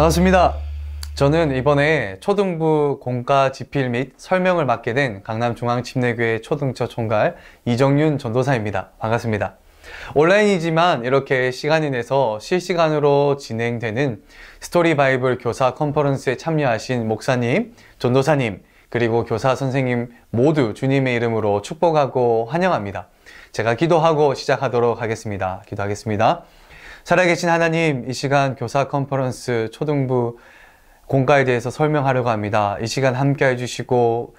반갑습니다. 저는 이번에 초등부 공과 지필및 설명을 맡게 된 강남중앙침례교회 초등처 총괄 이정윤 전도사입니다. 반갑습니다. 온라인이지만 이렇게 시간이 내서 실시간으로 진행되는 스토리 바이블 교사 컨퍼런스에 참여하신 목사님, 전도사님, 그리고 교사 선생님 모두 주님의 이름으로 축복하고 환영합니다. 제가 기도하고 시작하도록 하겠습니다. 기도하겠습니다. 살아계신 하나님, 이 시간 교사 컨퍼런스 초등부 공과에 대해서 설명하려고 합니다. 이 시간 함께 해주시고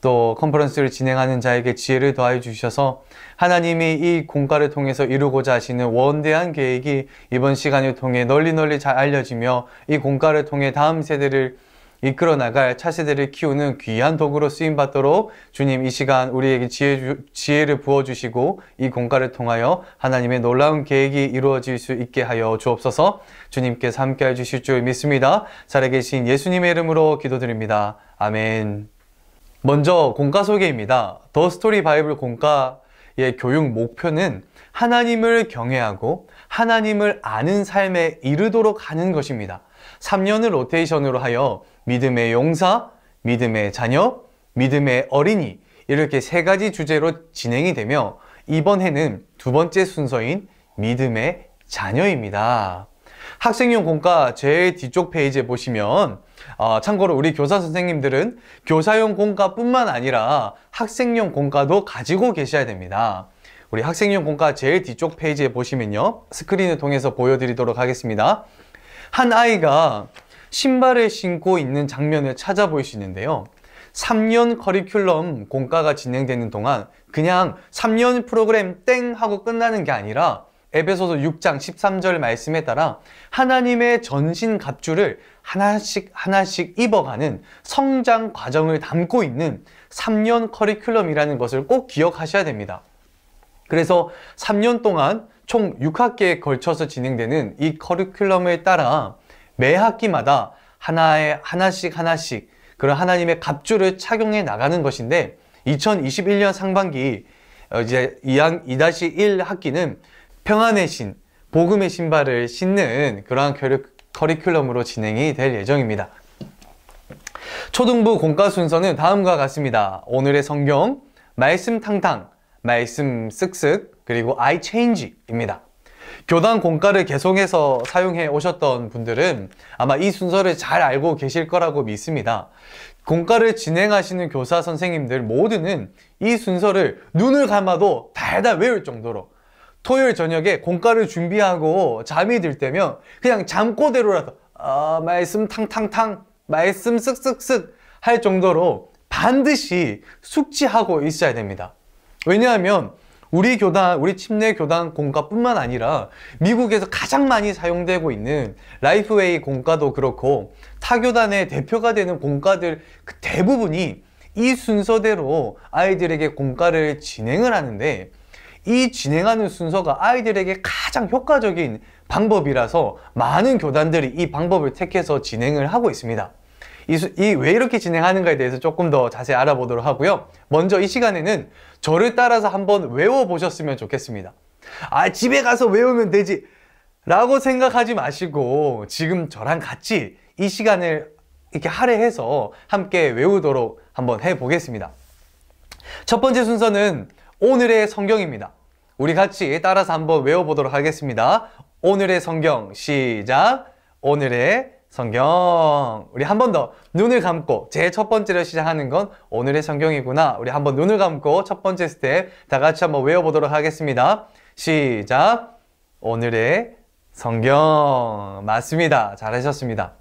또 컨퍼런스를 진행하는 자에게 지혜를 더하 주셔서 하나님이 이 공과를 통해서 이루고자 하시는 원대한 계획이 이번 시간을 통해 널리 널리 잘 알려지며 이 공과를 통해 다음 세대를 이끌어 나갈 차세대를 키우는 귀한 도구로 쓰임받도록 주님 이 시간 우리에게 지혜, 지혜를 부어주시고 이 공과를 통하여 하나님의 놀라운 계획이 이루어질 수 있게 하여 주옵소서 주님께서 함께해 주실 줄 믿습니다. 살아계신 예수님의 이름으로 기도드립니다. 아멘 먼저 공과 소개입니다. 더 스토리 바이블 공과의 교육 목표는 하나님을 경외하고 하나님을 아는 삶에 이르도록 하는 것입니다. 3년을 로테이션으로 하여 믿음의 용사, 믿음의 자녀, 믿음의 어린이 이렇게 세 가지 주제로 진행이 되며 이번 에는두 번째 순서인 믿음의 자녀입니다. 학생용 공과 제일 뒤쪽 페이지에 보시면 어, 참고로 우리 교사 선생님들은 교사용 공과뿐만 아니라 학생용 공과도 가지고 계셔야 됩니다. 우리 학생용 공과 제일 뒤쪽 페이지에 보시면요. 스크린을 통해서 보여드리도록 하겠습니다. 한 아이가 신발을 신고 있는 장면을 찾아볼 수 있는데요. 3년 커리큘럼 공과가 진행되는 동안 그냥 3년 프로그램 땡 하고 끝나는 게 아니라 에베소서 6장 13절 말씀에 따라 하나님의 전신 갑주를 하나씩 하나씩 입어가는 성장 과정을 담고 있는 3년 커리큘럼이라는 것을 꼭 기억하셔야 됩니다. 그래서 3년 동안 총 6학기에 걸쳐서 진행되는 이 커리큘럼에 따라 매 학기마다 하나에 하나씩 하나씩 그런 하나님의 갑주를 착용해 나가는 것인데 2021년 상반기 어, 이제 2-1 학기는 평안의 신, 복음의 신발을 신는 그러한 교육 커리큘럼으로 진행이 될 예정입니다. 초등부 공과 순서는 다음과 같습니다. 오늘의 성경, 말씀 탕탕, 말씀 쓱쓱, 그리고 I change입니다. 교단 공과를 계속해서 사용해 오셨던 분들은 아마 이 순서를 잘 알고 계실 거라고 믿습니다. 공과를 진행하시는 교사 선생님들 모두는 이 순서를 눈을 감아도 달다 외울 정도로 토요일 저녁에 공과를 준비하고 잠이 들 때면 그냥 잠꼬대로라도 아, 말씀 탕탕탕 말씀 쓱쓱쓱 할 정도로 반드시 숙지하고 있어야 됩니다. 왜냐하면 우리 교단, 우리 침례 교단 공과뿐만 아니라 미국에서 가장 많이 사용되고 있는 라이프웨이 공과도 그렇고 타교단의 대표가 되는 공과들 그 대부분이 이 순서대로 아이들에게 공과를 진행을 하는데 이 진행하는 순서가 아이들에게 가장 효과적인 방법이라서 많은 교단들이 이 방법을 택해서 진행을 하고 있습니다. 이왜 이렇게 진행하는가에 대해서 조금 더 자세히 알아보도록 하고요. 먼저 이 시간에는 저를 따라서 한번 외워보셨으면 좋겠습니다. 아, 집에 가서 외우면 되지! 라고 생각하지 마시고 지금 저랑 같이 이 시간을 이렇게 할애해서 함께 외우도록 한번 해보겠습니다. 첫 번째 순서는 오늘의 성경입니다. 우리 같이 따라서 한번 외워보도록 하겠습니다. 오늘의 성경 시작! 오늘의 성경. 우리 한 번 더 눈을 감고 제 첫 번째로 시작하는 건 오늘의 성경이구나. 우리 한 번 눈을 감고 첫 번째 스텝 다 같이 한번 외워보도록 하겠습니다. 시작. 오늘의 성경. 맞습니다. 잘하셨습니다.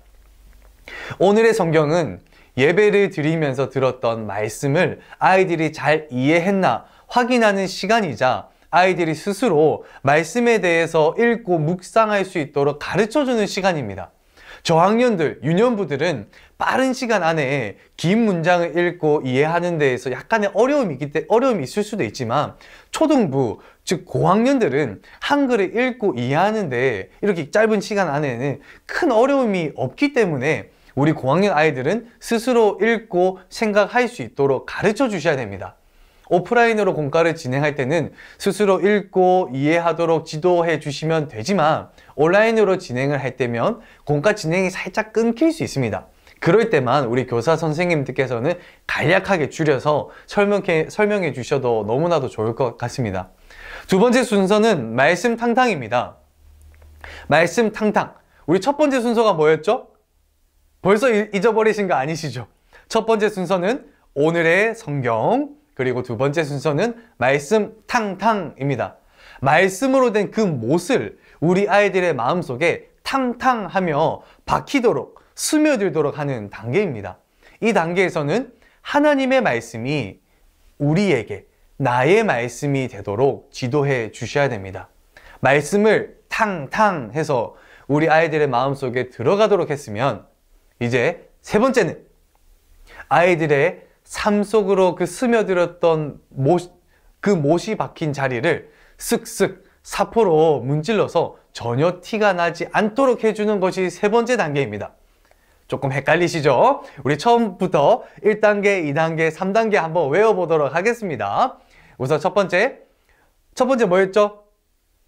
오늘의 성경은 예배를 드리면서 들었던 말씀을 아이들이 잘 이해했나 확인하는 시간이자 아이들이 스스로 말씀에 대해서 읽고 묵상할 수 있도록 가르쳐 주는 시간입니다. 저학년들, 유년부들은 빠른 시간 안에 긴 문장을 읽고 이해하는 데에서 약간의 어려움이 있기 때문에 어려움이 있을 수도 있지만 초등부, 즉 고학년들은 한글을 읽고 이해하는데 이렇게 짧은 시간 안에는 큰 어려움이 없기 때문에 우리 고학년 아이들은 스스로 읽고 생각할 수 있도록 가르쳐 주셔야 됩니다. 오프라인으로 공과를 진행할 때는 스스로 읽고 이해하도록 지도해 주시면 되지만 온라인으로 진행을 할 때면 공과 진행이 살짝 끊길 수 있습니다. 그럴 때만 우리 교사 선생님들께서는 간략하게 줄여서 설명해, 설명해 주셔도 너무나도 좋을 것 같습니다. 두 번째 순서는 말씀 탕탕입니다. 말씀 탕탕. 우리 첫 번째 순서가 뭐였죠? 벌써 잊어버리신 거 아니시죠? 첫 번째 순서는 오늘의 성경 그리고 두 번째 순서는 말씀 탕탕입니다. 말씀으로 된 그 못을 우리 아이들의 마음속에 탕탕하며 박히도록 스며들도록 하는 단계입니다. 이 단계에서는 하나님의 말씀이 우리에게 나의 말씀이 되도록 지도해 주셔야 됩니다. 말씀을 탕탕 해서 우리 아이들의 마음속에 들어가도록 했으면 이제 세 번째는 아이들의 삶 속으로 그 스며들었던 못, 그 못이 박힌 자리를 쓱쓱 사포로 문질러서 전혀 티가 나지 않도록 해주는 것이 세 번째 단계입니다. 조금 헷갈리시죠? 우리 처음부터 1단계, 2단계, 3단계 한번 외워보도록 하겠습니다. 우선 첫 번째, 첫 번째 뭐였죠?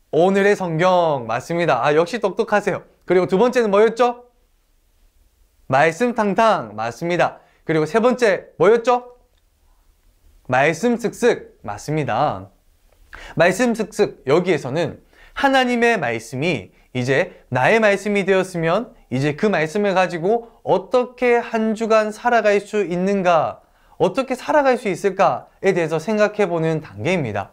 오늘의 성경 맞습니다. 아, 역시 똑똑하세요. 그리고 두 번째는 뭐였죠? 말씀 탕탕 맞습니다. 그리고 세 번째 뭐였죠? 말씀 쓱쓱 맞습니다. 말씀 쓱쓱 여기에서는 하나님의 말씀이 이제 나의 말씀이 되었으면 이제 그 말씀을 가지고 어떻게 한 주간 살아갈 수 있는가 어떻게 살아갈 수 있을까에 대해서 생각해보는 단계입니다.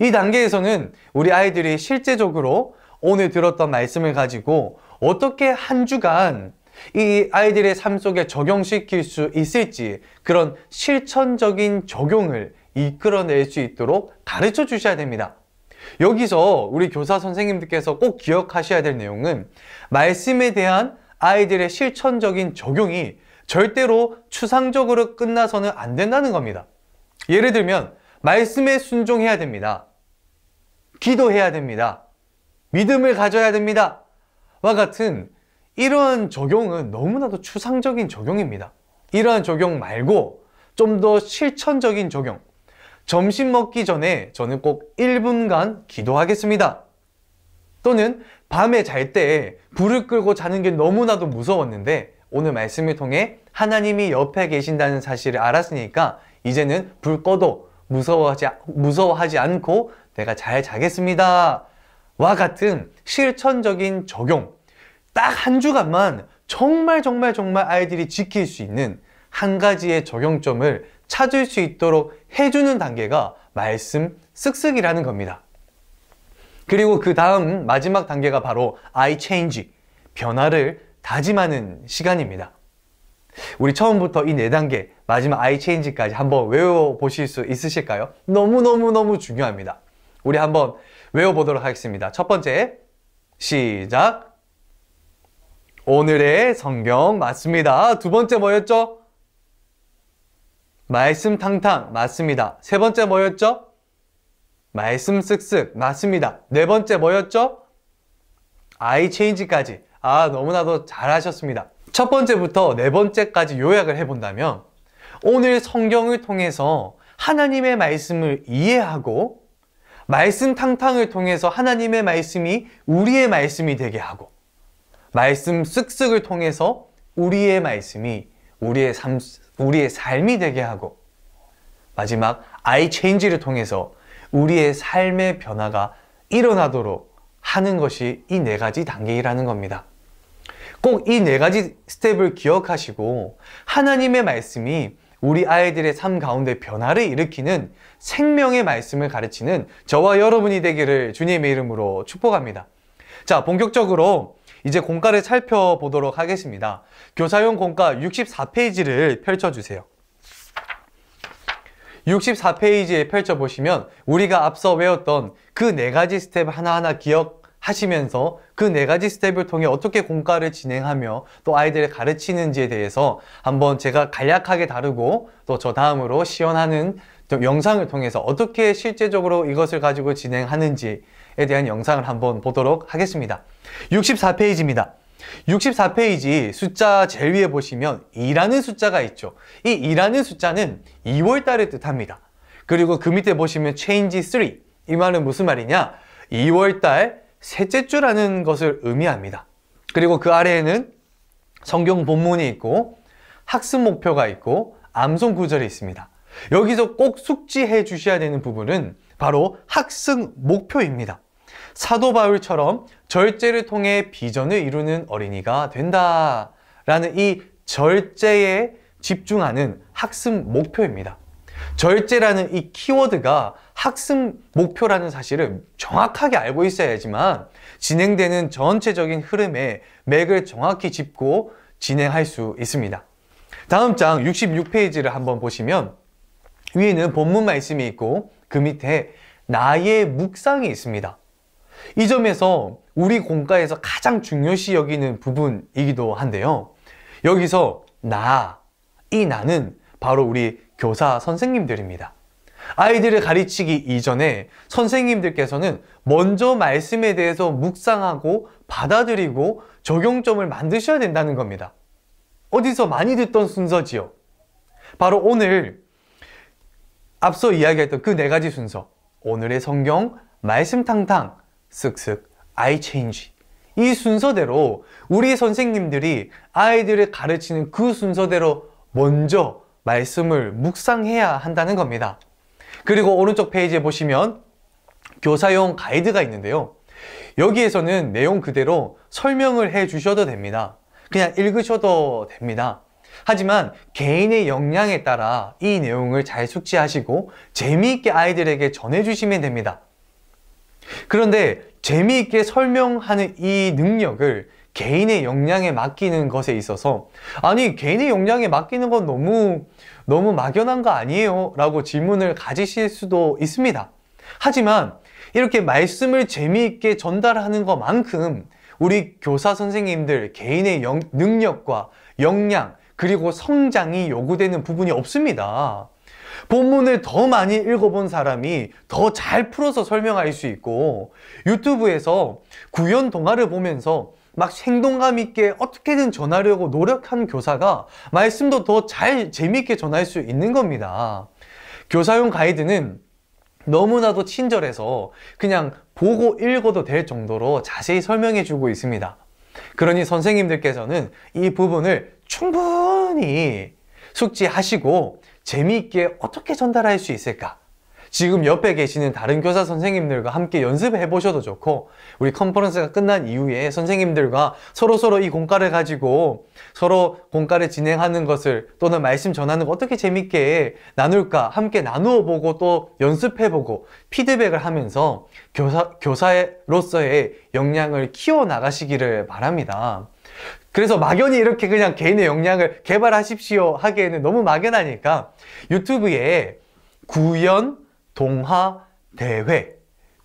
이 단계에서는 우리 아이들이 실제적으로 오늘 들었던 말씀을 가지고 어떻게 한 주간 이 아이들의 삶 속에 적용시킬 수 있을지 그런 실천적인 적용을 이끌어낼 수 있도록 가르쳐 주셔야 됩니다. 여기서 우리 교사 선생님들께서 꼭 기억하셔야 될 내용은 말씀에 대한 아이들의 실천적인 적용이 절대로 추상적으로 끝나서는 안 된다는 겁니다. 예를 들면 말씀에 순종해야 됩니다. 기도해야 됩니다. 믿음을 가져야 됩니다. 와 같은 이러한 적용은 너무나도 추상적인 적용입니다. 이러한 적용 말고 좀 더 실천적인 적용. 점심 먹기 전에 저는 꼭 1분간 기도하겠습니다. 또는 밤에 잘 때 불을 끌고 자는 게 너무나도 무서웠는데 오늘 말씀을 통해 하나님이 옆에 계신다는 사실을 알았으니까 이제는 불 꺼도 무서워하지, 무서워하지 않고 내가 잘 자겠습니다. 와 같은 실천적인 적용 딱한 주간만 정말 정말 정말 아이들이 지킬 수 있는 한 가지의 적용점을 찾을 수 있도록 해주는 단계가 말씀 쓱쓱이라는 겁니다. 그리고 그 다음 마지막 단계가 바로 I change, 변화를 다짐하는 시간입니다. 우리 처음부터 이 네 단계, 마지막 I change까지 한번 외워보실 수 있으실까요? 너무너무너무 중요합니다. 우리 한번 외워보도록 하겠습니다. 첫 번째, 시작. 오늘의 성경 맞습니다. 두 번째 뭐였죠? 말씀 탕탕 맞습니다. 세 번째 뭐였죠? 말씀 쓱쓱 맞습니다. 네 번째 뭐였죠? 아이 체인지까지 아 너무나도 잘하셨습니다. 첫 번째부터 네 번째까지 요약을 해본다면 오늘 성경을 통해서 하나님의 말씀을 이해하고 말씀 탕탕을 통해서 하나님의 말씀이 우리의 말씀이 되게 하고 말씀 쓱쓱을 통해서 우리의 말씀이 우리의 삶, 우리의 삶이 되게 하고 마지막 아이 체인지를 통해서 우리의 삶의 변화가 일어나도록 하는 것이 이 네 가지 단계라는 겁니다. 꼭 이 네 가지 스텝을 기억하시고 하나님의 말씀이 우리 아이들의 삶 가운데 변화를 일으키는 생명의 말씀을 가르치는 저와 여러분이 되기를 주님의 이름으로 축복합니다. 자, 본격적으로 이제 공가를 살펴보도록 하겠습니다. 교사용 공가 64페이지를 펼쳐주세요. 64페이지에 펼쳐보시면 우리가 앞서 외웠던 그 네 가지 스텝 하나하나 기억하시면서 그 네 가지 스텝을 통해 어떻게 공과를 진행하며 또 아이들을 가르치는지에 대해서 한번 제가 간략하게 다루고 또 저 다음으로 시연하는 영상을 통해서 어떻게 실제적으로 이것을 가지고 진행하는지 대한 영상을 한번 보도록 하겠습니다. 64페이지입니다. 64페이지 숫자 제일 위에 보시면 2라는 숫자가 있죠. 이 2라는 숫자는 2월 달을 뜻합니다. 그리고 그 밑에 보시면 change 3. 이 말은 무슨 말이냐? 2월 달 셋째 주라는 것을 의미합니다. 그리고 그 아래에는 성경 본문이 있고 학습 목표가 있고 암송 구절이 있습니다. 여기서 꼭 숙지해 주셔야 되는 부분은 바로 학습 목표입니다. 사도 바울처럼 절제를 통해 비전을 이루는 어린이가 된다. 라는 이 절제에 집중하는 학습 목표입니다. 절제라는 이 키워드가 학습 목표라는 사실을 정확하게 알고 있어야지만 진행되는 전체적인 흐름에 맥을 정확히 짚고 진행할 수 있습니다. 다음 장 66페이지를 한번 보시면 위에는 본문 말씀이 있고 그 밑에 나의 묵상이 있습니다. 이 점에서 우리 공과에서 가장 중요시 여기는 부분이기도 한데요. 여기서 나, 이 나는 바로 우리 교사 선생님들입니다. 아이들을 가르치기 이전에 선생님들께서는 먼저 말씀에 대해서 묵상하고 받아들이고 적용점을 만드셔야 된다는 겁니다. 어디서 많이 듣던 순서지요. 바로 오늘 앞서 이야기했던 그 네 가지 순서. 오늘의 성경, 말씀탕탕, 쓱쓱, 아이 체인지. 이 순서대로 우리 선생님들이 아이들을 가르치는 그 순서대로 먼저 말씀을 묵상해야 한다는 겁니다. 그리고 오른쪽 페이지에 보시면 교사용 가이드가 있는데요. 여기에서는 내용 그대로 설명을 해 주셔도 됩니다. 그냥 읽으셔도 됩니다. 하지만 개인의 역량에 따라 이 내용을 잘 숙지하시고 재미있게 아이들에게 전해주시면 됩니다. 그런데 재미있게 설명하는 이 능력을 개인의 역량에 맡기는 것에 있어서 아니 개인의 역량에 맡기는 건 너무 너무 막연한 거 아니에요? 라고 질문을 가지실 수도 있습니다. 하지만 이렇게 말씀을 재미있게 전달하는 것만큼 우리 교사 선생님들 개인의 영, 능력과 역량 그리고 성장이 요구되는 부분이 없습니다. 본문을 더 많이 읽어본 사람이 더 잘 풀어서 설명할 수 있고 유튜브에서 구연 동화를 보면서 막 생동감 있게 어떻게든 전하려고 노력한 교사가 말씀도 더 잘 재미있게 전할 수 있는 겁니다. 교사용 가이드는 너무나도 친절해서 그냥 보고 읽어도 될 정도로 자세히 설명해 주고 있습니다. 그러니 선생님들께서는 이 부분을 충분히 숙지하시고 재미있게 어떻게 전달할 수 있을까? 지금 옆에 계시는 다른 교사 선생님들과 함께 연습해 보셔도 좋고 우리 컨퍼런스가 끝난 이후에 선생님들과 서로서로 이 공과를 가지고 서로 공과를 진행하는 것을 또는 말씀 전하는 거 어떻게 재밌게 나눌까 함께 나누어 보고 또 연습해 보고 피드백을 하면서 교사, 교사로서의 역량을 키워 나가시기를 바랍니다. 그래서 막연히 이렇게 그냥 개인의 역량을 개발하십시오 하기에는 너무 막연하니까 유튜브에 구연 동화 대회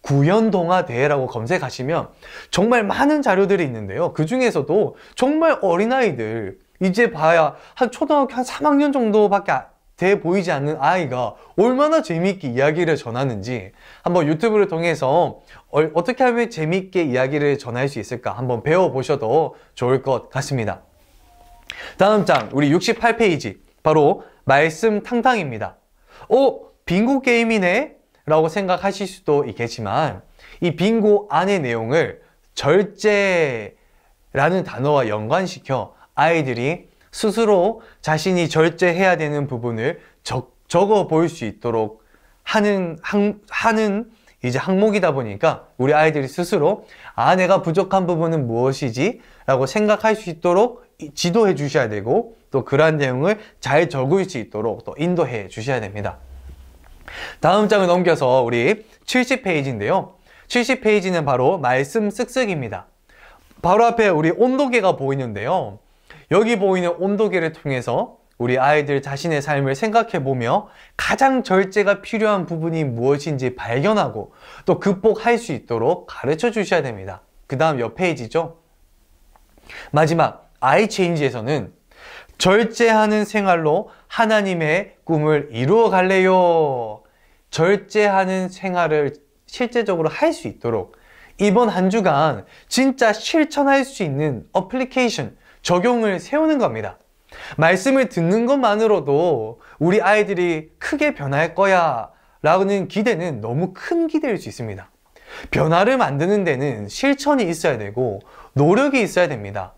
구연 동화 대회라고 검색하시면 정말 많은 자료들이 있는데요. 그 중에서도 정말 어린아이들 이제 봐야 한 초등학교 한 3학년 정도밖에 돼 보이지 않는 아이가 얼마나 재미있게 이야기를 전하는지 한번 유튜브를 통해서 어떻게 하면 재미있게 이야기를 전할 수 있을까 한번 배워보셔도 좋을 것 같습니다. 다음 장 우리 68페이지 바로 말씀 탕탕입니다. 어? 빙고 게임이네? 라고 생각하실 수도 있겠지만 이 빙고 안의 내용을 절제라는 단어와 연관시켜 아이들이 스스로 자신이 절제해야 되는 부분을 적, 적어 보일 수 있도록 하는, 항, 하는 이제 항목이다 보니까 우리 아이들이 스스로 아, 내가 부족한 부분은 무엇이지? 라고 생각할 수 있도록 지도해 주셔야 되고 또 그러한 내용을 잘 적을 수 있도록 또 인도해 주셔야 됩니다. 다음 장을 넘겨서 우리 70페이지인데요. 70페이지는 바로 말씀 쓱쓱입니다. 바로 앞에 우리 온도계가 보이는데요. 여기 보이는 온도계를 통해서 우리 아이들 자신의 삶을 생각해보며 가장 절제가 필요한 부분이 무엇인지 발견하고 또 극복할 수 있도록 가르쳐 주셔야 됩니다. 그 다음 옆 페이지죠. 마지막 아이 체인지에서는 절제하는 생활로 하나님의 꿈을 이루어 갈래요. 절제하는 생활을 실제적으로 할 수 있도록 이번 한 주간 진짜 실천할 수 있는 어플리케이션, 적용을 세우는 겁니다. 말씀을 듣는 것만으로도 우리 아이들이 크게 변할 거야 라는 기대는 너무 큰 기대일 수 있습니다. 변화를 만드는 데는 실천이 있어야 되고 노력이 있어야 됩니다.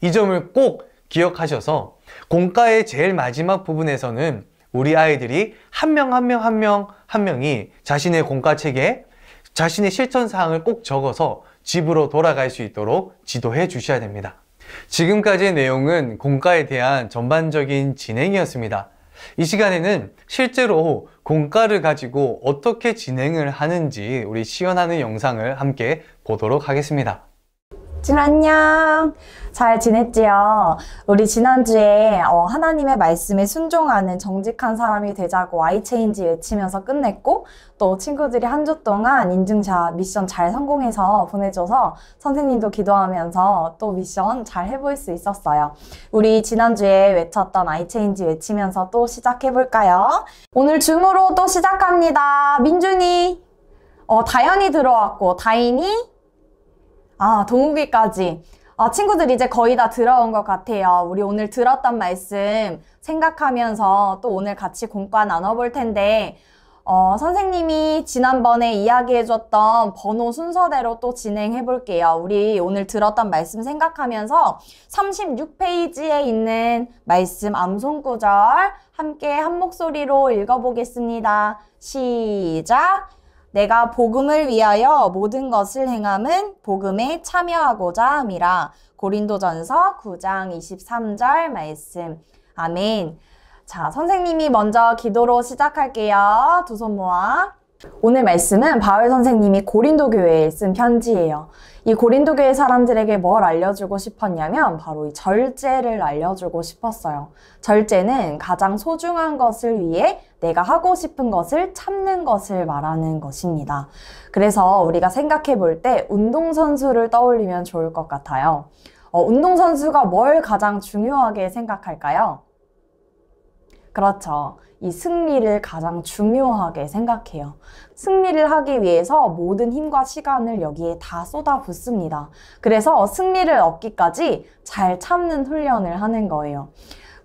이 점을 꼭 기억하셔서 공과의 제일 마지막 부분에서는 우리 아이들이 한 명 한 명 한 명한 한 명, 한 명이 자신의 공과 책에 자신의 실천 사항을 꼭 적어서 집으로 돌아갈 수 있도록 지도해 주셔야 됩니다. 지금까지의 내용은 공과에 대한 전반적인 진행이었습니다. 이 시간에는 실제로 공과를 가지고 어떻게 진행을 하는지 우리 시연하는 영상을 함께 보도록 하겠습니다. 진 안녕! 잘 지냈지요? 우리 지난주에 어, 하나님의 말씀에 순종하는 정직한 사람이 되자고 아이체인지 외치면서 끝냈고 또 친구들이 한 주 동안 인증샷 미션 잘 성공해서 보내줘서 선생님도 기도하면서 또 미션 잘 해볼 수 있었어요. 우리 지난주에 외쳤던 아이체인지 외치면서 또 시작해볼까요? 오늘 줌으로 또 시작합니다. 민준이, 어, 다현이 들어왔고 다인이 아, 동욱이까지. 아, 친구들 이제 거의 다 들어온 것 같아요. 우리 오늘 들었던 말씀 생각하면서 또 오늘 같이 공과 나눠볼 텐데, 어, 선생님이 지난번에 이야기해줬던 번호 순서대로 또 진행해볼게요. 우리 오늘 들었던 말씀 생각하면서 36페이지에 있는 말씀 암송구절 함께 한 목소리로 읽어보겠습니다. 시작! 내가 복음을 위하여 모든 것을 행함은 복음에 참여하고자 함이라. 고린도전서 9장 23절 말씀. 아멘. 자, 선생님이 먼저 기도로 시작할게요. 두 손 모아. 오늘 말씀은 바울 선생님이 고린도 교회에 쓴 편지예요. 이 고린도 교회 사람들에게 뭘 알려주고 싶었냐면 바로 이 절제를 알려주고 싶었어요. 절제는 가장 소중한 것을 위해 내가 하고 싶은 것을 참는 것을 말하는 것입니다. 그래서 우리가 생각해 볼 때 운동선수를 떠올리면 좋을 것 같아요. 어, 운동선수가 뭘 가장 중요하게 생각할까요? 그렇죠. 이 승리를 가장 중요하게 생각해요. 승리를 하기 위해서 모든 힘과 시간을 여기에 다 쏟아붓습니다. 그래서 승리를 얻기까지 잘 참는 훈련을 하는 거예요.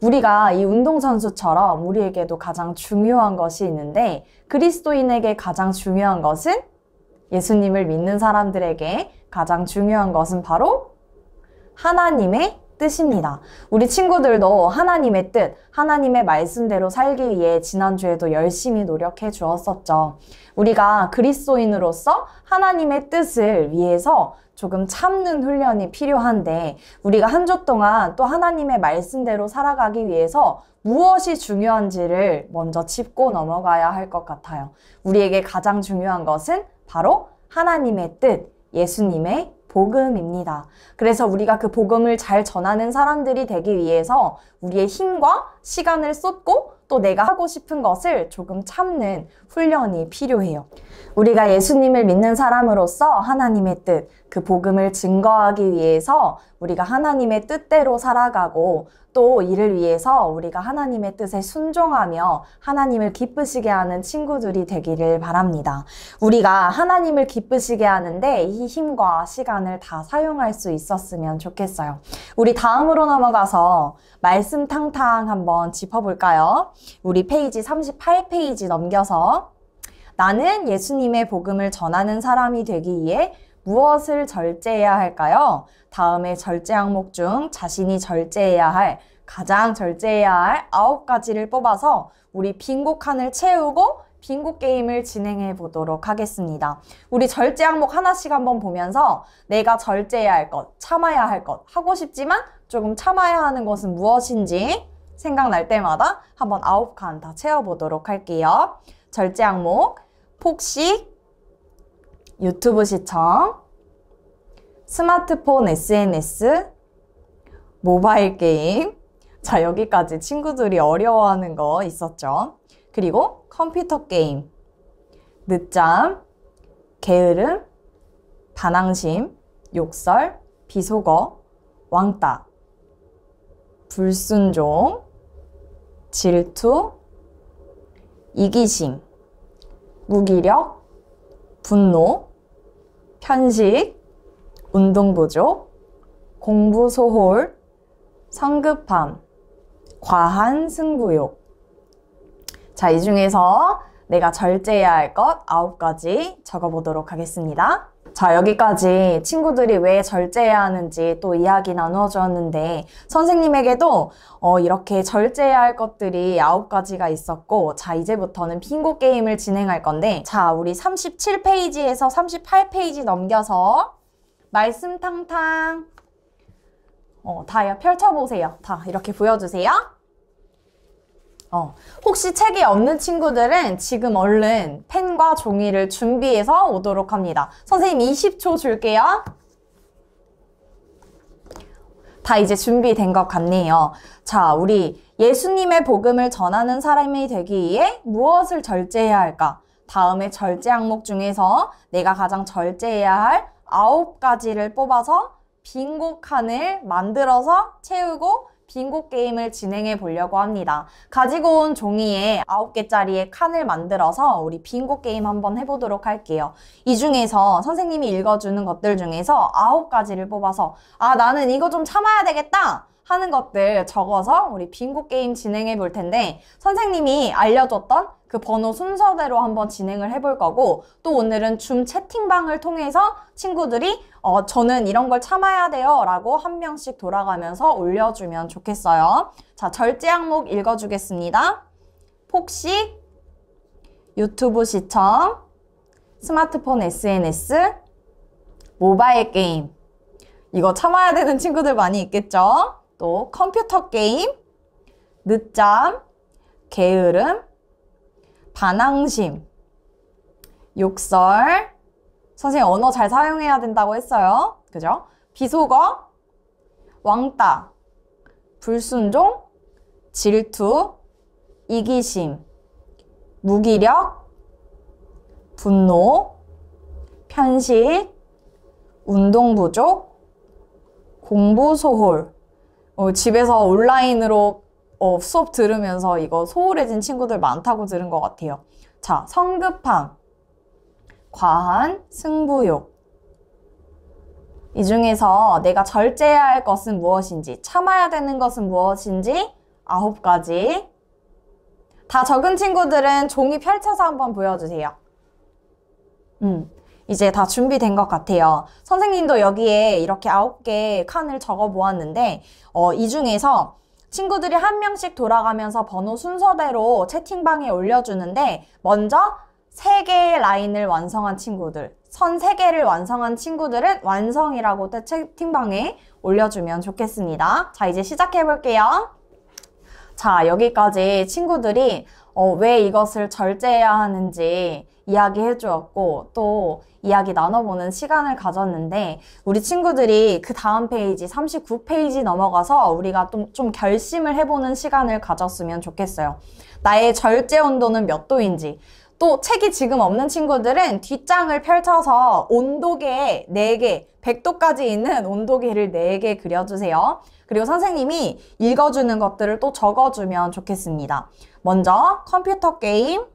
우리가 이 운동선수처럼 우리에게도 가장 중요한 것이 있는데 그리스도인에게 가장 중요한 것은 예수님을 믿는 사람들에게 가장 중요한 것은 바로 하나님의 뜻입니다. 우리 친구들도 하나님의 뜻, 하나님의 말씀대로 살기 위해 지난주에도 열심히 노력해 주었었죠. 우리가 그리스도인으로서 하나님의 뜻을 위해서 조금 참는 훈련이 필요한데 우리가 한 주 동안 또 하나님의 말씀대로 살아가기 위해서 무엇이 중요한지를 먼저 짚고 넘어가야 할 것 같아요. 우리에게 가장 중요한 것은 바로 하나님의 뜻, 예수님의 복음입니다. 그래서 우리가 그 복음을 잘 전하는 사람들이 되기 위해서 우리의 힘과 시간을 쏟고 또 내가 하고 싶은 것을 조금 참는 훈련이 필요해요. 우리가 예수님을 믿는 사람으로서 하나님의 뜻, 그 복음을 증거하기 위해서 우리가 하나님의 뜻대로 살아가고 또 이를 위해서 우리가 하나님의 뜻에 순종하며 하나님을 기쁘시게 하는 친구들이 되기를 바랍니다. 우리가 하나님을 기쁘시게 하는데 이 힘과 시간을 다 사용할 수 있었으면 좋겠어요. 우리 다음으로 넘어가서 말씀 탕탕 한번 짚어볼까요? 우리 페이지 38페이지 넘겨서 나는 예수님의 복음을 전하는 사람이 되기 위해 무엇을 절제해야 할까요? 다음에 절제 항목 중 자신이 절제해야 할 가장 절제해야 할 아홉 가지를 뽑아서 우리 빈곡한을 채우고 빙고 게임을 진행해 보도록 하겠습니다. 우리 절제 항목 하나씩 한번 보면서 내가 절제해야 할 것, 참아야 할 것, 하고 싶지만 조금 참아야 하는 것은 무엇인지 생각날 때마다 한번 아홉 칸 다 채워보도록 할게요. 절제 항목 폭식, 유튜브 시청, 스마트폰 SNS, 모바일 게임 자 여기까지 친구들이 어려워하는 거 있었죠. 그리고 컴퓨터 게임, 늦잠, 게으름, 반항심, 욕설, 비속어, 왕따, 불순종, 질투, 이기심 무기력, 분노, 편식, 운동 부족, 공부 소홀, 성급함, 과한 승부욕. 자, 이 중에서 내가 절제해야 할 것 9가지 적어보도록 하겠습니다. 자, 여기까지 친구들이 왜 절제해야 하는지 또 이야기 나누어 주었는데 선생님에게도 어, 이렇게 절제해야 할 것들이 아홉 가지가 있었고 자, 이제부터는 빙고 게임을 진행할 건데 자, 우리 37페이지에서 38페이지 넘겨서 말씀 탕탕 어, 다 펼쳐보세요. 다 이렇게 보여주세요. 어. 혹시 책이 없는 친구들은 지금 얼른 펜과 종이를 준비해서 오도록 합니다. 선생님 20초 줄게요. 다 이제 준비된 것 같네요. 자, 우리 예수님의 복음을 전하는 사람이 되기 위해 무엇을 절제해야 할까? 다음에 절제 항목 중에서 내가 가장 절제해야 할 아홉 가지를 뽑아서 빈곡 칸을 만들어서 채우고 빙고 게임을 진행해 보려고 합니다. 가지고 온 종이에 9개짜리의 칸을 만들어서 우리 빙고 게임 한번 해보도록 할게요. 이 중에서 선생님이 읽어주는 것들 중에서 9가지를 뽑아서 아 나는 이거 좀 참아야 되겠다 하는 것들 적어서 우리 빙고 게임 진행해 볼 텐데 선생님이 알려줬던 그 번호 순서대로 한번 진행을 해볼 거고 또 오늘은 줌 채팅방을 통해서 친구들이 어, 저는 이런 걸 참아야 돼요 라고 한 명씩 돌아가면서 올려주면 좋겠어요. 자, 절제 항목 읽어주겠습니다. 폭식, 유튜브 시청, 스마트폰 SNS, 모바일 게임. 이거 참아야 되는 친구들 많이 있겠죠? 또 컴퓨터 게임, 늦잠, 게으름, 반항심, 욕설, 선생님 언어 잘 사용해야 된다고 했어요. 그죠? 비속어, 왕따, 불순종, 질투, 이기심, 무기력, 분노, 편식, 운동 부족, 공부 소홀. 어, 집에서 온라인으로 어, 수업 들으면서 이거 소홀해진 친구들 많다고 들은 것 같아요. 자, 성급함. 과한 승부욕. 이 중에서 내가 절제해야 할 것은 무엇인지, 참아야 되는 것은 무엇인지 아홉 가지. 다 적은 친구들은 종이 펼쳐서 한번 보여주세요. 음, 이제 다 준비된 것 같아요. 선생님도 여기에 이렇게 아홉 개 칸을 적어 보았는데, 어, 이 중에서 친구들이 한 명씩 돌아가면서 번호 순서대로 채팅방에 올려주는데, 먼저 3개의 라인을 완성한 친구들 선 3개를 완성한 친구들은 완성이라고 채팅방에 올려주면 좋겠습니다 자 이제 시작해 볼게요 자 여기까지 친구들이 어, 왜 이것을 절제해야 하는지 이야기해 주었고 또 이야기 나눠보는 시간을 가졌는데 우리 친구들이 그 다음 페이지 39페이지 넘어가서 우리가 좀, 좀 결심을 해보는 시간을 가졌으면 좋겠어요. 나의 절제 온도는 몇 도인지 또 책이 지금 없는 친구들은 뒷장을 펼쳐서 온도계 4개, 100도까지 있는 온도계를 4개 그려주세요. 그리고 선생님이 읽어주는 것들을 또 적어주면 좋겠습니다. 먼저 컴퓨터 게임,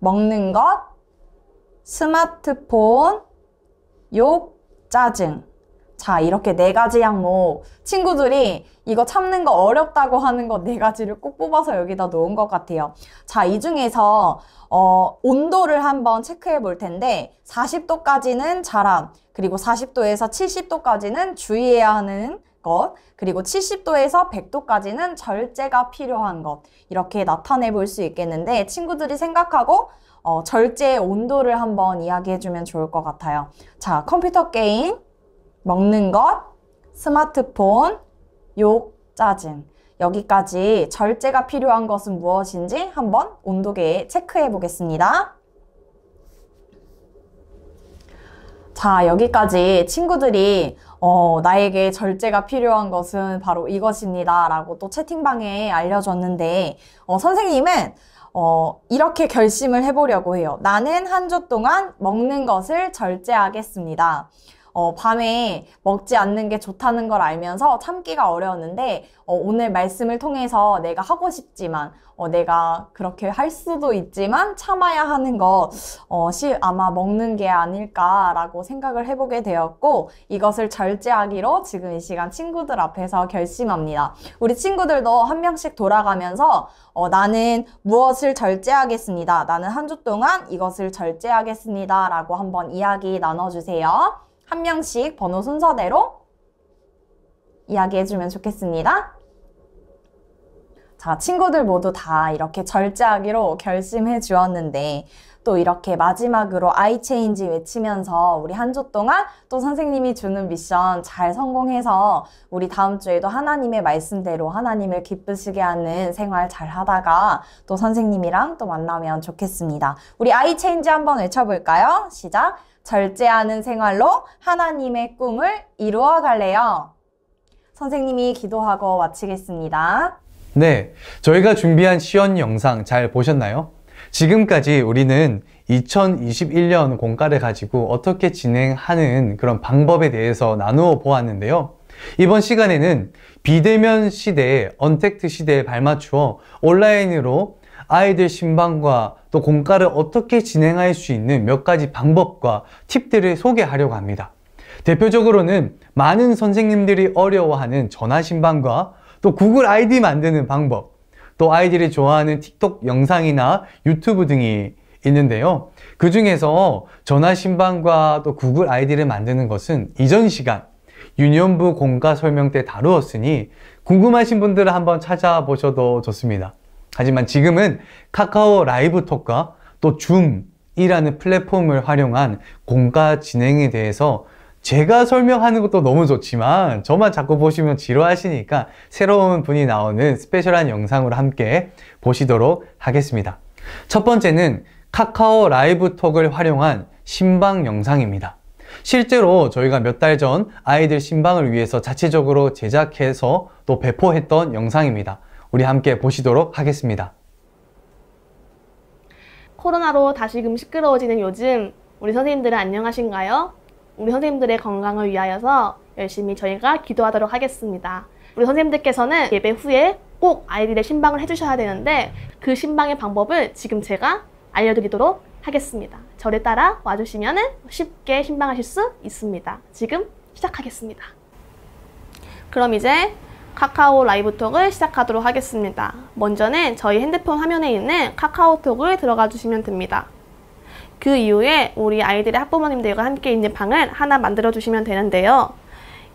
먹는 것, 스마트폰, 욕, 짜증. 자, 이렇게 네 가지 항목. 친구들이 이거 참는 거 어렵다고 하는 거 네 가지를 꼭 뽑아서 여기다 놓은 것 같아요. 자, 이 중에서, 어, 온도를 한번 체크해 볼 텐데, 40도까지는 자람, 그리고 40도에서 70도까지는 주의해야 하는 것, 그리고 70도에서 100도까지는 절제가 필요한 것. 이렇게 나타내 볼 수 있겠는데, 친구들이 생각하고, 어, 절제 온도를 한번 이야기해 주면 좋을 것 같아요. 자, 컴퓨터 게임. 먹는 것, 스마트폰, 욕, 짜증. 여기까지 절제가 필요한 것은 무엇인지 한번 온도계에 체크해 보겠습니다. 자, 여기까지 친구들이 어, 나에게 절제가 필요한 것은 바로 이것입니다. 라고 또 채팅방에 알려줬는데 어, 선생님은 어, 이렇게 결심을 해보려고 해요. 나는 한 주 동안 먹는 것을 절제하겠습니다. 어, 밤에 먹지 않는 게 좋다는 걸 알면서 참기가 어려웠는데 어, 오늘 말씀을 통해서 내가 하고 싶지만 어, 내가 그렇게 할 수도 있지만 참아야 하는 것이 어, 아마 먹는 게 아닐까라고 생각을 해보게 되었고 이것을 절제하기로 지금 이 시간 친구들 앞에서 결심합니다. 우리 친구들도 한 명씩 돌아가면서 어, 나는 무엇을 절제하겠습니다. 나는 한 주 동안 이것을 절제하겠습니다. 라고 한번 이야기 나눠주세요. 한 명씩 번호 순서대로 이야기해주면 좋겠습니다. 자, 친구들 모두 다 이렇게 절제하기로 결심해 주었는데 또 이렇게 마지막으로 아이 체인지 외치면서 우리 한 주 동안 또 선생님이 주는 미션 잘 성공해서 우리 다음 주에도 하나님의 말씀대로 하나님을 기쁘시게 하는 생활 잘 하다가 또 선생님이랑 또 만나면 좋겠습니다. 우리 아이 체인지 한번 외쳐볼까요? 시작! 절제하는 생활로 하나님의 꿈을 이루어 갈래요. 선생님이 기도하고 마치겠습니다. 네, 저희가 준비한 시연 영상 잘 보셨나요? 지금까지 우리는 2021년 공과를 가지고 어떻게 진행하는 그런 방법에 대해서 나누어 보았는데요. 이번 시간에는 비대면 시대 언택트 시대에 발맞추어 온라인으로 아이들 신방과 또 공과를 어떻게 진행할 수 있는 몇 가지 방법과 팁들을 소개하려고 합니다. 대표적으로는 많은 선생님들이 어려워하는 전화 신방과 또 구글 아이디 만드는 방법, 또 아이들이 좋아하는 틱톡 영상이나 유튜브 등이 있는데요. 그 중에서 전화 신방과 또 구글 아이디를 만드는 것은 이전 시간 유니온부 공과 설명 때 다루었으니 궁금하신 분들은 한번 찾아보셔도 좋습니다. 하지만 지금은 카카오 라이브 톡과 또 줌이라는 플랫폼을 활용한 공가 진행에 대해서 제가 설명하는 것도 너무 좋지만 저만 자꾸 보시면 지루하시니까 새로운 분이 나오는 스페셜한 영상으로 함께 보시도록 하겠습니다. 첫 번째는 카카오 라이브 톡을 활용한 신방 영상입니다. 실제로 저희가 몇 달 전 아이들 신방을 위해서 자체적으로 제작해서 또 배포했던 영상입니다. 우리 함께 보시도록 하겠습니다. 코로나로 다시금 시끄러워지는 요즘 우리 선생님들은 안녕하신가요? 우리 선생님들의 건강을 위하여서 열심히 저희가 기도하도록 하겠습니다. 우리 선생님들께서는 예배 후에 꼭 아이들의 신방을 해주셔야 되는데 그 신방의 방법을 지금 제가 알려드리도록 하겠습니다. 저를 따라 와주시면 쉽게 신방하실 수 있습니다. 지금 시작하겠습니다. 그럼 이제 카카오 라이브톡을 시작하도록 하겠습니다. 먼저는 저희 핸드폰 화면에 있는 카카오톡을 들어가 주시면 됩니다. 그 이후에 우리 아이들의 학부모님들과 함께 있는 방을 하나 만들어 주시면 되는데요.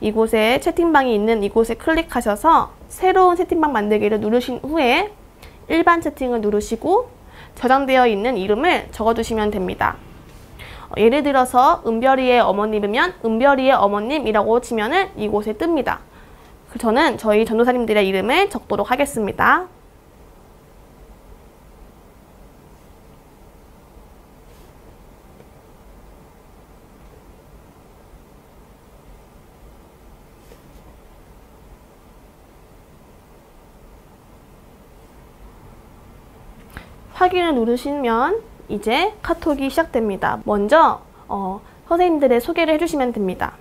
이곳에 채팅방이 있는 이곳에 클릭하셔서 새로운 채팅방 만들기를 누르신 후에 일반 채팅을 누르시고 저장되어 있는 이름을 적어주시면 됩니다. 예를 들어서 은별이의 어머님이면 은별이의 어머님이라고 치면은 이곳에 뜹니다. 저는 저희 전도사님들의 이름을 적도록 하겠습니다. 확인을 누르시면 이제 카톡이 시작됩니다. 먼저 어, 선생님들의 소개를 해주시면 됩니다.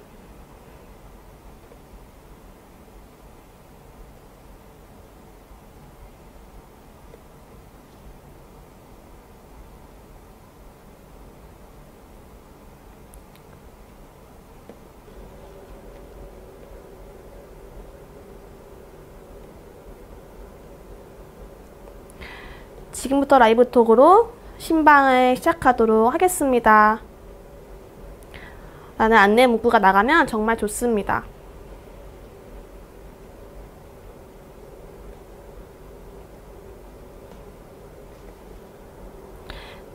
지금부터 라이브 톡으로 신방을 시작하도록 하겠습니다. 라는 안내 문구가 나가면 정말 좋습니다.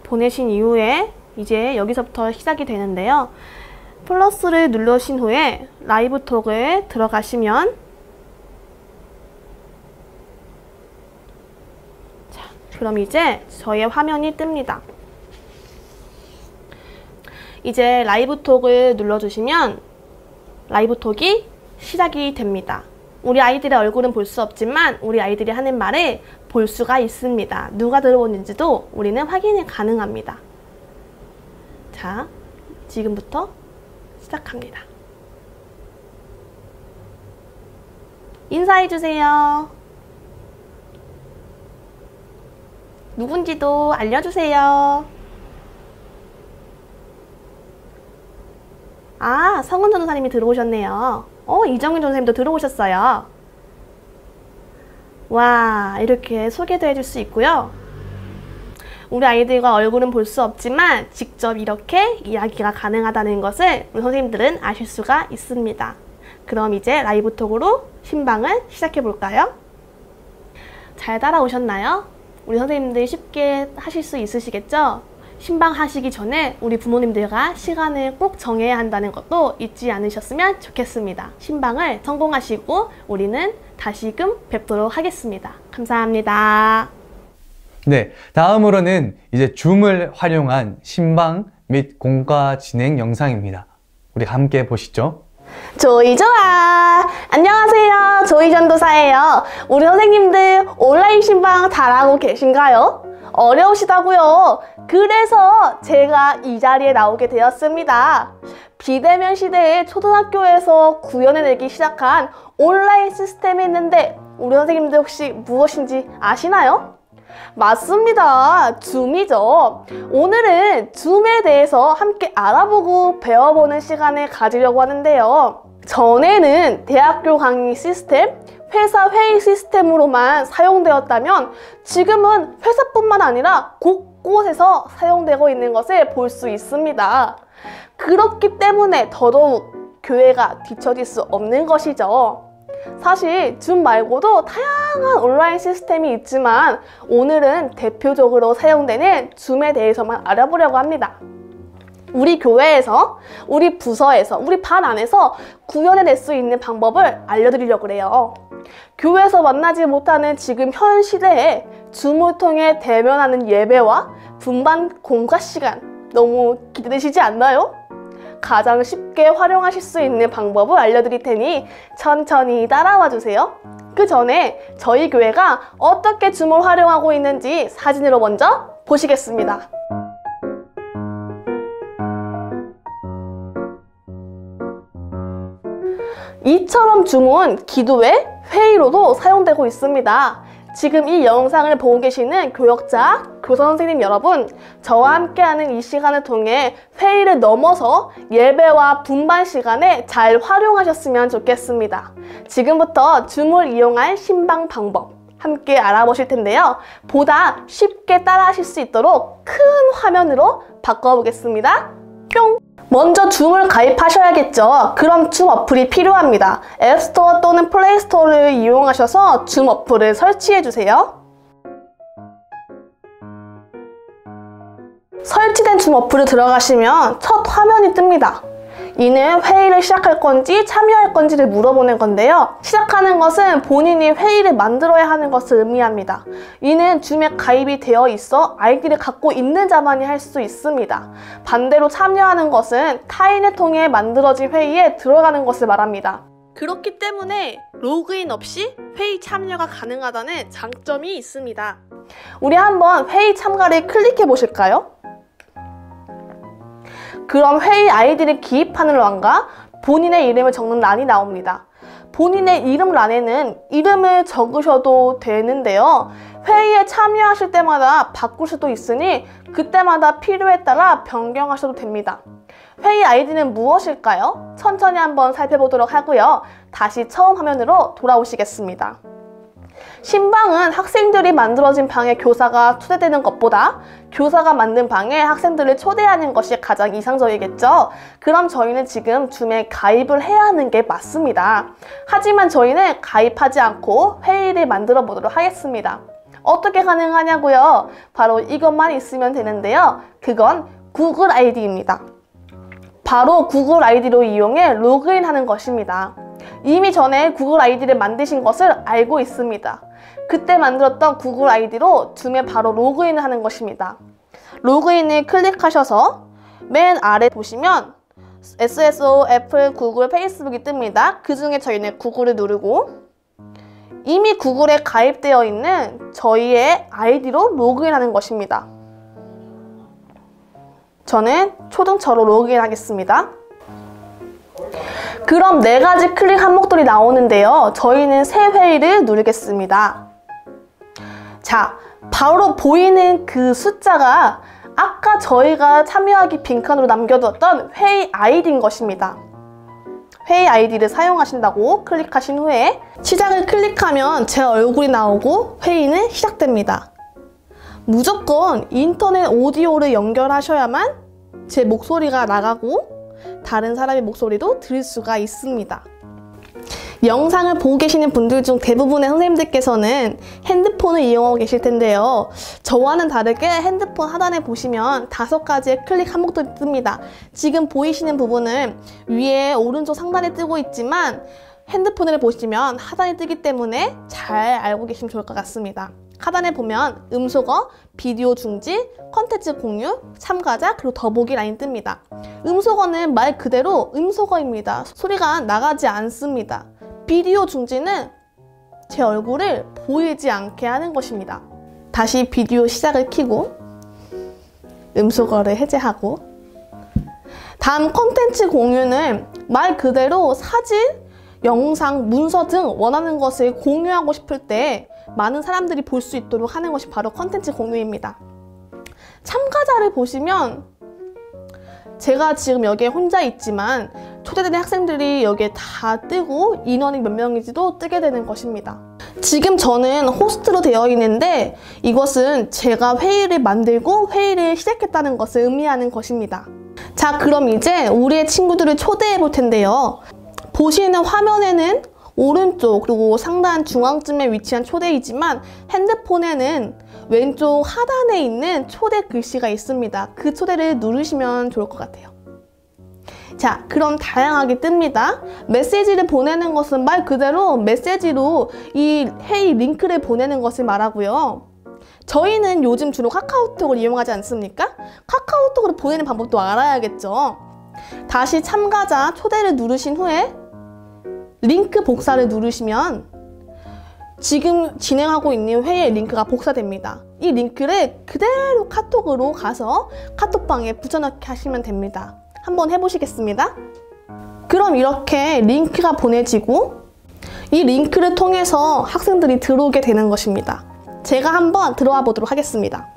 보내신 이후에 이제 여기서부터 시작이 되는데요. 플러스를 누르신 후에 라이브 톡에 들어가시면 그럼 이제 저의 화면이 뜹니다. 이제 라이브톡을 눌러주시면 라이브톡이 시작이 됩니다. 우리 아이들의 얼굴은 볼 수 없지만 우리 아이들이 하는 말을 볼 수가 있습니다. 누가 들어오는지도 우리는 확인이 가능합니다. 자, 지금부터 시작합니다. 인사해주세요. 누군지도 알려주세요. 아, 성은 전도사님이 들어오셨네요. 어, 이정윤 전도사님도 들어오셨어요. 와, 이렇게 소개도 해줄 수 있고요. 우리 아이들과 얼굴은 볼 수 없지만 직접 이렇게 이야기가 가능하다는 것을 우리 선생님들은 아실 수가 있습니다. 그럼 이제 라이브톡으로 신방을 시작해 볼까요? 잘 따라오셨나요? 우리 선생님들 쉽게 하실 수 있으시겠죠? 신방하시기 전에 우리 부모님들과 시간을 꼭 정해야 한다는 것도 잊지 않으셨으면 좋겠습니다. 신방을 성공하시고 우리는 다시금 뵙도록 하겠습니다. 감사합니다. 네, 다음으로는 이제 줌을 활용한 신방 및 공과 진행 영상입니다. 우리 함께 보시죠. 조이 좋아! 안녕하세요. 조이 전도사예요. 우리 선생님들 온라인 신방 잘하고 계신가요? 어려우시다고요. 그래서 제가 이 자리에 나오게 되었습니다. 비대면 시대에 초등학교에서 구현해내기 시작한 온라인 시스템이 있는데 우리 선생님들 혹시 무엇인지 아시나요? 맞습니다. 줌이죠. 오늘은 줌에 대해서 함께 알아보고 배워보는 시간을 가지려고 하는데요. 전에는 대학교 강의 시스템, 회사 회의 시스템으로만 사용되었다면 지금은 회사뿐만 아니라 곳곳에서 사용되고 있는 것을 볼 수 있습니다. 그렇기 때문에 더더욱 교회가 뒤처질 수 없는 것이죠. 사실 줌 말고도 다양한 온라인 시스템이 있지만 오늘은 대표적으로 사용되는 줌에 대해서만 알아보려고 합니다. 우리 교회에서, 우리 부서에서, 우리 반 안에서 구현해낼 수 있는 방법을 알려드리려고 해요. 교회에서 만나지 못하는 지금 현 시대에 줌을 통해 대면하는 예배와 분반 공과 시간 너무 기대되시지 않나요? 가장 쉽게 활용하실 수 있는 방법을 알려드릴 테니 천천히 따라와 주세요. 그 전에 저희 교회가 어떻게 줌을 활용하고 있는지 사진으로 먼저 보시겠습니다. 이처럼 줌은 기도 외 회의로도 사용되고 있습니다. 지금 이 영상을 보고 계시는 교역자, 교사 선생님 여러분 저와 함께하는 이 시간을 통해 회의를 넘어서 예배와 분반 시간에 잘 활용하셨으면 좋겠습니다. 지금부터 줌을 이용할 신방 방법 함께 알아보실 텐데요. 보다 쉽게 따라하실 수 있도록 큰 화면으로 바꿔보겠습니다. 뿅! 먼저 줌을 가입하셔야겠죠. 그럼 줌 어플이 필요합니다. 앱스토어 또는 플레이스토어를 이용하셔서 줌 어플을 설치해주세요. 설치된 줌 어플에 들어가시면 첫 화면이 뜹니다. 이는 회의를 시작할 건지 참여할 건지를 물어보는 건데요. 시작하는 것은 본인이 회의를 만들어야 하는 것을 의미합니다. 이는 줌에 가입이 되어 있어 아이디를 갖고 있는 자만이 할 수 있습니다. 반대로 참여하는 것은 타인을 통해 만들어진 회의에 들어가는 것을 말합니다. 그렇기 때문에 로그인 없이 회의 참여가 가능하다는 장점이 있습니다. 우리 한번 회의 참가를 클릭해 보실까요? 그럼 회의 아이디를 기입하는 란과 본인의 이름을 적는 란이 나옵니다. 본인의 이름 란에는 이름을 적으셔도 되는데요. 회의에 참여하실 때마다 바꿀 수도 있으니 그때마다 필요에 따라 변경하셔도 됩니다. 회의 아이디는 무엇일까요? 천천히 한번 살펴보도록 하고요. 다시 처음 화면으로 돌아오시겠습니다. 신방은 학생들이 만들어진 방에 교사가 초대되는 것보다 교사가 만든 방에 학생들을 초대하는 것이 가장 이상적이겠죠? 그럼 저희는 지금 줌에 가입을 해야 하는 게 맞습니다. 하지만 저희는 가입하지 않고 회의를 만들어 보도록 하겠습니다. 어떻게 가능하냐고요? 바로 이것만 있으면 되는데요. 그건 구글 아이디입니다. 바로 구글 아이디로 이용해 로그인하는 것입니다. 이미 전에 구글 아이디를 만드신 것을 알고 있습니다. 그때 만들었던 구글 아이디로 줌에 바로 로그인을 하는 것입니다. 로그인을 클릭하셔서 맨 아래 보시면 SSO, 애플, 구글, 페이스북이 뜹니다. 그 중에 저희는 구글을 누르고 이미 구글에 가입되어 있는 저희의 아이디로 로그인하는 것입니다. 저는 초등처로 로그인하겠습니다. 그럼 네 가지 클릭 항목들이 나오는데요. 저희는 새 회의를 누르겠습니다. 자, 바로 보이는 그 숫자가 아까 저희가 참여하기 빈칸으로 남겨두었던 회의 아이디인 것입니다. 회의 아이디를 사용하신다고 클릭하신 후에 시작을 클릭하면 제 얼굴이 나오고 회의는 시작됩니다. 무조건 인터넷 오디오를 연결하셔야만 제 목소리가 나가고 다른 사람의 목소리도 들을 수가 있습니다. 영상을 보고 계시는 분들 중 대부분의 선생님들께서는 핸드폰을 이용하고 계실 텐데요. 저와는 다르게 핸드폰 하단에 보시면 다섯 가지의 클릭 항목들이 뜹니다. 지금 보이시는 부분은 위에 오른쪽 상단에 뜨고 있지만 핸드폰을 보시면 하단에 뜨기 때문에 잘 알고 계시면 좋을 것 같습니다. 하단에 보면 음소거, 비디오 중지, 컨텐츠 공유, 참가자, 그리고 더보기 라인 뜹니다. 음소거는 말 그대로 음소거입니다. 소리가 나가지 않습니다. 비디오 중지는 제 얼굴을 보이지 않게 하는 것입니다. 다시 비디오 시작을 키고 음소거를 해제하고 다음 컨텐츠 공유는 말 그대로 사진, 영상, 문서 등 원하는 것을 공유하고 싶을 때 많은 사람들이 볼 수 있도록 하는 것이 바로 컨텐츠 공유입니다. 참가자를 보시면 제가 지금 여기에 혼자 있지만 초대된 학생들이 여기에 다 뜨고 인원이 몇 명인지도 뜨게 되는 것입니다. 지금 저는 호스트로 되어 있는데 이것은 제가 회의를 만들고 회의를 시작했다는 것을 의미하는 것입니다. 자 그럼 이제 우리의 친구들을 초대해 볼 텐데요. 보시는 화면에는 오른쪽 그리고 상단 중앙쯤에 위치한 초대이지만 핸드폰에는 왼쪽 하단에 있는 초대 글씨가 있습니다. 그 초대를 누르시면 좋을 것 같아요. 자, 그럼 다양하게 뜹니다. 메시지를 보내는 것은 말 그대로 메시지로 이 헤이 링크를 보내는 것을 말하고요. 저희는 요즘 주로 카카오톡을 이용하지 않습니까? 카카오톡으로 보내는 방법도 알아야겠죠. 다시 참가자 초대를 누르신 후에 링크 복사를 누르시면 지금 진행하고 있는 회의 링크가 복사됩니다. 이 링크를 그대로 카톡으로 가서 카톡방에 붙여넣기 하시면 됩니다. 한번 해보시겠습니다. 그럼 이렇게 링크가 보내지고 이 링크를 통해서 학생들이 들어오게 되는 것입니다. 제가 한번 들어와 보도록 하겠습니다.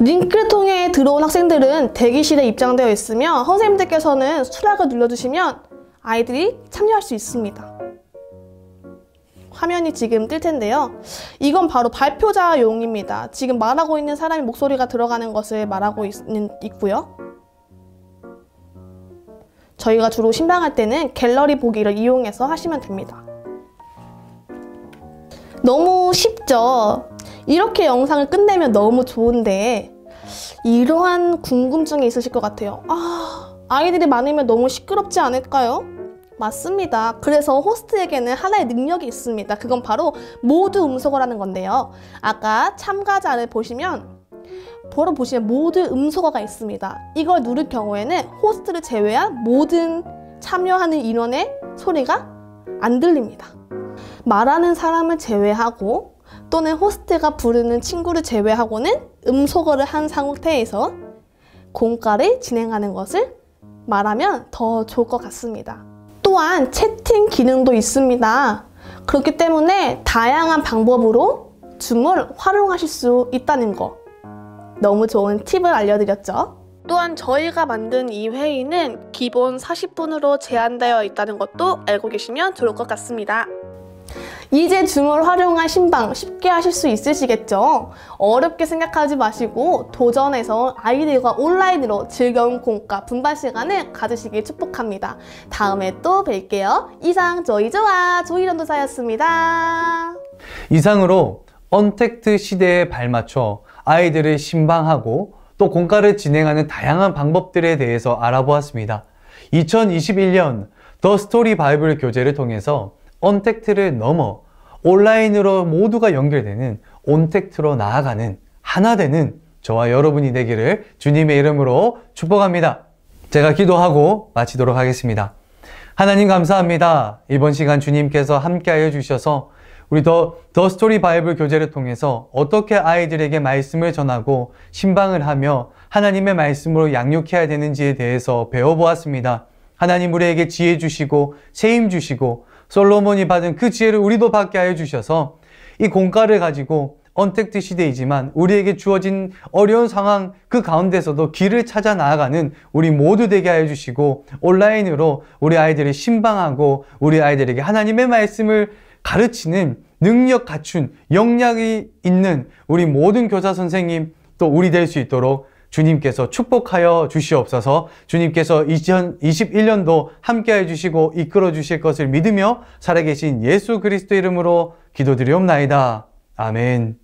링크를 통해 들어온 학생들은 대기실에 입장되어 있으며 선생님들께서는 수락을 눌러주시면 아이들이 참여할 수 있습니다. 화면이 지금 뜰 텐데요. 이건 바로 발표자용입니다. 지금 말하고 있는 사람이 목소리가 들어가는 것을 말하고 있, 있고요. 저희가 주로 신방할 때는 갤러리 보기를 이용해서 하시면 됩니다. 너무 쉽죠? 이렇게 영상을 끝내면 너무 좋은데 이러한 궁금증이 있으실 것 같아요. 아, 아이들이 많으면 너무 시끄럽지 않을까요? 맞습니다. 그래서 호스트에게는 하나의 능력이 있습니다. 그건 바로 모두 음소거라는 건데요. 아까 참가자를 보시면 바로 보시면 모두 음소거가 있습니다. 이걸 누를 경우에는 호스트를 제외한 모든 참여하는 인원의 소리가 안 들립니다. 말하는 사람을 제외하고 또는 호스트가 부르는 친구를 제외하고는 음소거를 한 상태에서 공과를 진행하는 것을 말하면 더 좋을 것 같습니다. 또한 채팅 기능도 있습니다. 그렇기 때문에 다양한 방법으로 줌을 활용하실 수 있다는 거 너무 좋은 팁을 알려드렸죠. 또한 저희가 만든 이 회의는 기본 40분으로 제한되어 있다는 것도 알고 계시면 좋을 것 같습니다. 이제 줌을 활용한 신방 쉽게 하실 수 있으시겠죠? 어렵게 생각하지 마시고 도전해서 아이들과 온라인으로 즐거운 공과 분발 시간을 가지시길 축복합니다. 다음에 또 뵐게요. 이상 조이 좋아 조이 전도사였습니다. 이상으로 언택트 시대에 발맞춰 아이들을 신방하고 또 공과를 진행하는 다양한 방법들에 대해서 알아보았습니다. 2021년 더 스토리 바이블 교재를 통해서 언택트를 넘어 온라인으로 모두가 연결되는 온택트로 나아가는 하나 되는 저와 여러분이 되기를 주님의 이름으로 축복합니다. 제가 기도하고 마치도록 하겠습니다. 하나님 감사합니다. 이번 시간 주님께서 함께하여 주셔서 우리 더, 더 스토리 바이블 교재를 통해서 어떻게 아이들에게 말씀을 전하고 신방을 하며 하나님의 말씀으로 양육해야 되는지에 대해서 배워보았습니다. 하나님 우리에게 지혜 주시고, 세임 주시고, 솔로몬이 받은 그 지혜를 우리도 받게 하여 주셔서 이 공과를 가지고 언택트 시대이지만 우리에게 주어진 어려운 상황 그 가운데서도 길을 찾아 나아가는 우리 모두 되게 하여 주시고 온라인으로 우리 아이들을 신방하고 우리 아이들에게 하나님의 말씀을 가르치는 능력 갖춘 역량이 있는 우리 모든 교사 선생님 또 우리 될 수 있도록 주님께서 축복하여 주시옵소서 주님께서 2021년도 함께해 주시고 이끌어 주실 것을 믿으며 살아계신 예수 그리스도 이름으로 기도드리옵나이다. 아멘.